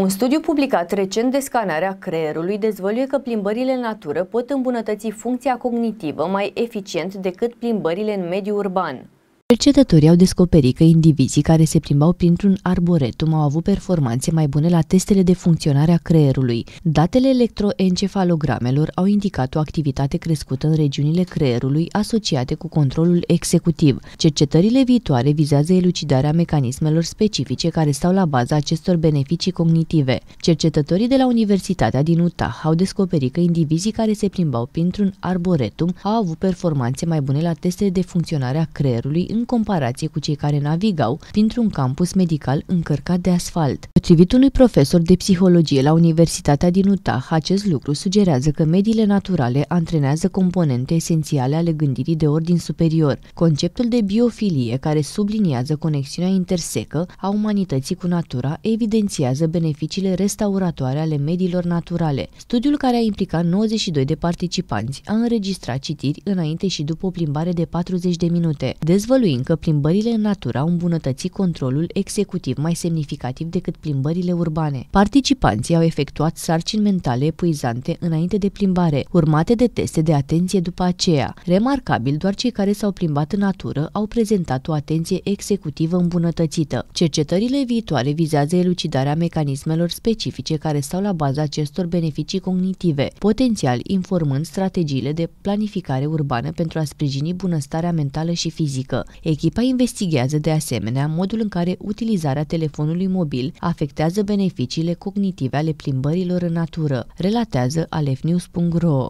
Un studiu publicat recent de scanarea creierului dezvăluie că plimbările în natură pot îmbunătăți funcția cognitivă mai eficient decât plimbările în mediul urban. Cercetătorii au descoperit că indivizii care se plimbau printr-un arboretum au avut performanțe mai bune la testele de funcționare a creierului. Datele electroencefalogramelor au indicat o activitate crescută în regiunile creierului asociate cu controlul executiv. Cercetările viitoare vizează elucidarea mecanismelor specifice care stau la baza acestor beneficii cognitive. Cercetătorii de la Universitatea din Utah au descoperit că indivizii care se plimbau printr-un arboretum au avut performanțe mai bune la testele de funcționare a creierului în în comparație cu cei care navigau printr-un campus medical încărcat de asfalt. Potrivit unui profesor de psihologie la Universitatea din Utah, acest lucru sugerează că mediile naturale antrenează componente esențiale ale gândirii de ordin superior, conceptul de biofilie care subliniază conexiunea intersecă a umanității cu natura evidențiază beneficiile restauratoare ale mediilor naturale. Studiul care a implicat 92 de participanți a înregistrat citiri înainte și după o plimbare de 40 de minute, dezvăluind că plimbările în natură au îmbunătățit controlul executiv mai semnificativ decât plimbările plimbările urbane. Participanții au efectuat sarcini mentale epuizante înainte de plimbare, urmate de teste de atenție după aceea. Remarcabil, doar cei care s-au plimbat în natură au prezentat o atenție executivă îmbunătățită. Cercetările viitoare vizează elucidarea mecanismelor specifice care stau la baza acestor beneficii cognitive, potențial informând strategiile de planificare urbană pentru a sprijini bunăstarea mentală și fizică. Echipa investigează de asemenea modul în care utilizarea telefonului mobil afectează afectează beneficiile cognitive ale plimbărilor în natură, relatează alefnews.ro.